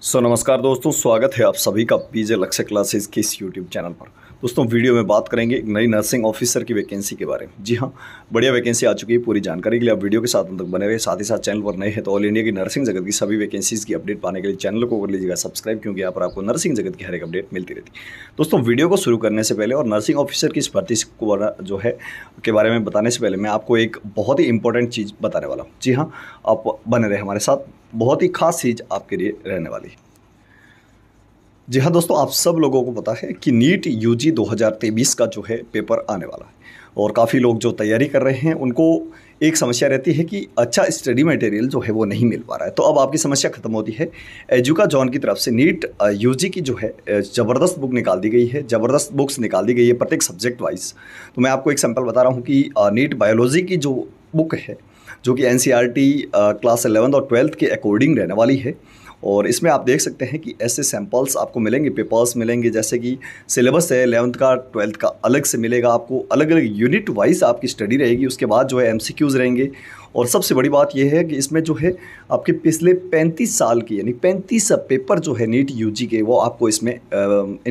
सो so, नमस्कार दोस्तों स्वागत है आप सभी का पीजे लक्ष्य क्लासेस के इस यूट्यूब चैनल पर दोस्तों वीडियो में बात करेंगे एक नई नर्सिंग ऑफिसर की वैकेंसी के बारे में जी हाँ बढ़िया वैकेंसी आ चुकी है पूरी जानकारी के लिए आप वीडियो के साथ तक बने रहे साथ ही साथ चैनल पर नए हैं तो ऑल इंडिया की नर्सिंग जगत की सभी वैकेंसीज़ की अपडेट पाने के लिए चैनल को कर लीजिएगा सब्सक्राइब क्योंकि यहाँ पर आपको नर्सिंग जगत की हर एक अपडेट मिलती रहती है दोस्तों वीडियो को शुरू करने से पहले और नर्सिंग ऑफिसर की भर्ती को जो है के बारे में बताने से पहले मैं आपको एक बहुत ही इंपॉर्टेंट चीज़ बताने वाला हूँ जी हाँ आप बने रहे हमारे साथ बहुत ही खास चीज़ आपके लिए रहने वाली है जी हाँ दोस्तों आप सब लोगों को पता है कि नीट यूजी 2023 का जो है पेपर आने वाला है और काफ़ी लोग जो तैयारी कर रहे हैं उनको एक समस्या रहती है कि अच्छा स्टडी मटेरियल जो है वो नहीं मिल पा रहा है तो अब आपकी समस्या खत्म होती है एजुका जॉन की तरफ से नीट यूजी की जो है ज़बरदस्त बुक निकाल दी गई है ज़बरदस्त बुक्स निकाल दी गई है प्रत्येक सब्जेक्ट वाइज तो मैं आपको एक सैंपल बता रहा हूँ कि नीट बायोलॉजी की जो बुक है जो कि एन क्लास एलेवंथ और ट्वेल्थ के अकॉर्डिंग रहने वाली है और इसमें आप देख सकते हैं कि ऐसे सैम्पल्स आपको मिलेंगे पेपर्स मिलेंगे जैसे कि सिलेबस है एलेवंथ का ट्वेल्थ का अलग से मिलेगा आपको अलग अलग यूनिट वाइज आपकी स्टडी रहेगी उसके बाद जो है एम रहेंगे और सबसे बड़ी बात यह है कि इसमें जो है आपके पिछले 35 साल की यानी 35 पेपर जो है नीट यूजी के वो आपको इसमें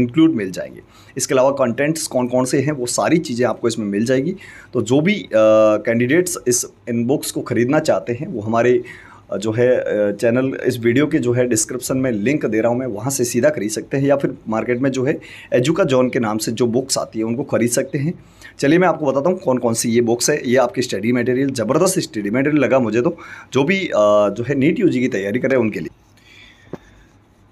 इंक्लूड मिल जाएंगे इसके अलावा कंटेंट्स कौन कौन से हैं वो सारी चीज़ें आपको इसमें मिल जाएगी तो जो भी कैंडिडेट्स इस इन बुक्स को ख़रीदना चाहते हैं वो हमारे जो है चैनल इस वीडियो के जो है डिस्क्रिप्शन में लिंक दे रहा हूँ मैं वहाँ से सीधा खरीद सकते हैं या फिर मार्केट में जो है एजुका जॉन के नाम से जो बुक्स आती है उनको खरीद सकते हैं चलिए मैं आपको बताता हूँ कौन कौन सी ये बुक्स है ये आपकी स्टडी मटेरियल ज़बरदस्त स्टडी मटेरियल लगा मुझे तो जो भी जो है नीट यू की तैयारी करें उनके लिए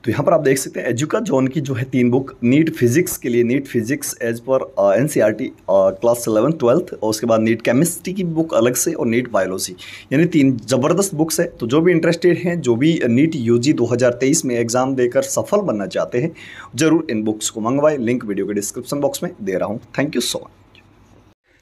तो यहाँ पर आप देख सकते हैं एजुका जॉन की जो है तीन बुक नीट फिजिक्स के लिए NEET physics as per N C R T class eleven twelfth और उसके बाद नीट केमिस्ट्री की बुक अलग से और नीट बायोलॉजी यानी तीन ज़बरदस्त बुक्स है तो जो भी इंटरेस्टेड हैं जो भी नीट यू जी दो हज़ार तेईस में एग्ज़ाम देकर सफल बनना चाहते हैं ज़रूर इन बुक्स को मंगवाएं लिंक वीडियो के डिस्क्रिप्शन बॉक्स में दे रहा हूँ thank you so much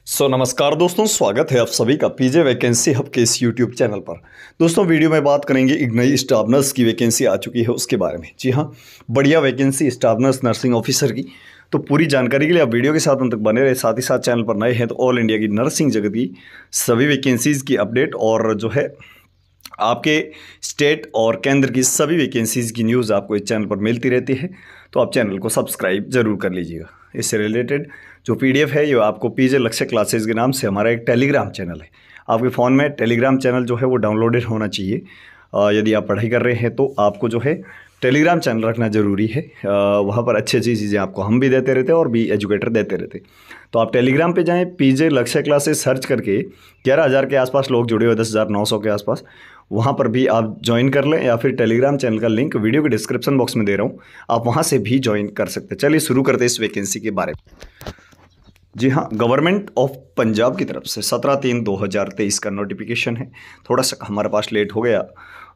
so so, नमस्कार दोस्तों स्वागत है आप सभी का पीजे वैकेंसी हब के इस यूट्यूब चैनल पर दोस्तों वीडियो में बात करेंगे एक नई स्टाफ नर्स की वैकेंसी आ चुकी है उसके बारे में जी हाँ बढ़िया vacancy staff nurse nursing officer की तो पूरी जानकारी के लिए आप वीडियो के साथ हम तक बने रहे साथ ही साथ चैनल पर नए हैं तो ऑल इंडिया की नर्सिंग जगत की सभी वैकेंसीज़ की अपडेट और जो है आपके स्टेट और केंद्र की सभी वैकेंसीज़ की न्यूज़ आपको इस चैनल पर मिलती रहती है तो आप चैनल को सब्सक्राइब जरूर कर लीजिएगा इससे रिलेटेड जो पीडीएफ है ये आपको पीजे लक्ष्य क्लासेस के नाम से हमारा एक टेलीग्राम चैनल है आपके फ़ोन में टेलीग्राम चैनल जो है वो डाउनलोडेड होना चाहिए यदि आप पढ़ाई कर रहे हैं तो आपको जो है टेलीग्राम चैनल रखना ज़रूरी है वहाँ पर अच्छी अच्छी चीज़ें आपको हम भी देते रहते हैं और भी एजुकेटर देते रहते तो आप टेलीग्राम पे जाएं पीजे लक्ष्य क्लासेस सर्च करके ग्यारह हज़ार के आसपास लोग जुड़े हुए दस हज़ार नौ सौ के आसपास वहाँ पर भी आप ज्वाइन कर लें या फिर टेलीग्राम चैनल का लिंक वीडियो के डिस्क्रिप्शन बॉक्स में दे रहा हूँ आप वहाँ से भी ज्वाइन कर सकते हैं चलिए शुरू करते हैं इस वैकेंसी के बारे में जी हाँ गवर्नमेंट ऑफ पंजाब की तरफ से सत्रह तीन दो हज़ार तेईस का नोटिफिकेशन है थोड़ा सा हमारे पास लेट हो गया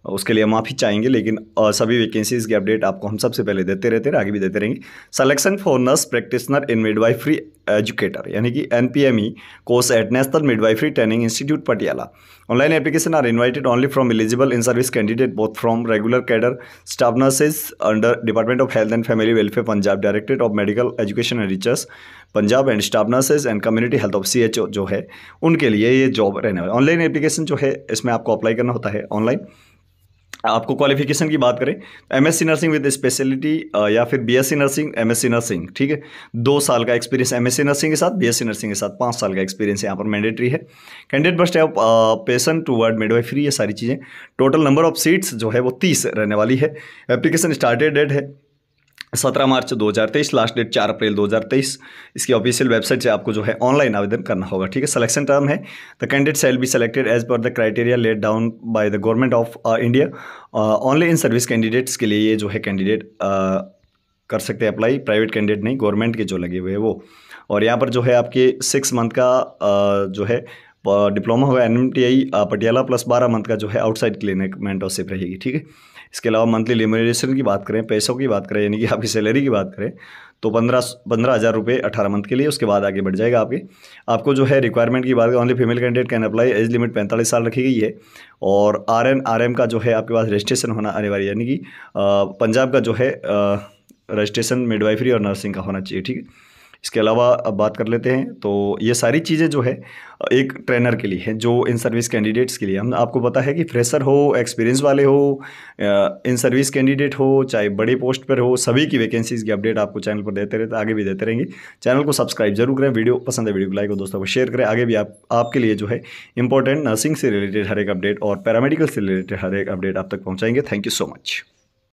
उसके लिए माफ़ी चाहेंगे लेकिन सभी वैकेंसीज़ की अपडेट आपको हम सबसे पहले देते रहते रहे आगे भी देते रहेंगे selection for nurse practitioner in midwifery educator यानी कि N P M E course at national midwifery training institute Patiala online application are invited only from eligible in service candidate both from regular cadre staff nurses under department of health and family welfare Punjab directorate of medical education and research Punjab and staff nurses and community health of C H O जो है उनके लिए ये job रहने वाले online application जो है इसमें आपको अप्लाई करना होता है ऑनलाइन आपको क्वालिफिकेशन की बात करें सी नर्सिंग विद स्पेशलिटी या फिर बीएससी नर्सिंग एमएससी नर्सिंग ठीक है दो साल का एक्सपीरियंस एमएससी नर्सिंग के साथ बीएससी नर्सिंग के साथ पाँच साल का एक्सपीरियंस यहाँ पर मैंडेटरी है candidate must of patient to word free ये सारी चीज़ें टोटल नंबर ऑफ सीट्स जो है वो तीस रहने वाली है एप्लीकेशन स्टार्टेड डेट है सत्रह मार्च 2023 लास्ट डेट चार अप्रैल 2023 इसकी ऑफिशियल वेबसाइट से आपको जो है ऑनलाइन आवेदन करना होगा ठीक है सिलेक्शन टर्म है the candidate shall be selected as per the criteria laid down by the government of India only in service candidates के लिए ये जो है कैंडिडेट uh, कर सकते हैं अप्लाई प्राइवेट कैंडिडेट नहीं गवर्नमेंट के जो लगे हुए हैं वो और यहाँ पर जो है आपके सिक्स मंथ का uh, जो है डिप्लोमा होगा एन पटियाला प्लस बारह मंथ का जो है आउटसाइड क्लिनिक मेंटोरशिप रहेगी ठीक है इसके अलावा मंथली लिमिटेशन की बात करें पैसों की बात करें यानी कि आपकी सैलरी की बात करें तो पंद्रह पंद्रह हज़ार रुपये अठारह मंथ के लिए उसके बाद आगे बढ़ जाएगा आपके आपको जो है रिक्वायरमेंट की बात करें only female candidate can apply age limit पैंतालीस साल रखी गई है और आर एन आर एम का जो है आपके पास रजिस्ट्रेशन होना अनिवार्य यानी कि पंजाब का जो है रजिस्ट्रेशन मिडवाइफरी और नर्सिंग का होना चाहिए ठीक है इसके अलावा अब बात कर लेते हैं तो ये सारी चीज़ें जो है एक ट्रेनर के लिए है जो इन सर्विस कैंडिडेट्स के लिए हम आपको पता है कि फ्रेशर हो एक्सपीरियंस वाले हो इन सर्विस कैंडिडेट हो चाहे बड़े पोस्ट पर हो सभी की वैकेंसीज़ की अपडेट आपको चैनल पर देते रहते आगे भी देते रहेंगे चैनल को सब्सक्राइब जरूर करें वीडियो पसंद है वीडियो को लाइक और दोस्तों को शेयर करें आगे भी आप आपके लिए जो है इंपॉर्टेंट नर्सिंग से रिलेटेड हर एक अपडेट और पैरामेडिकल से रिलेटेड हर एक अपडेट आप तक पहुँचाएंगे थैंक यू सो मच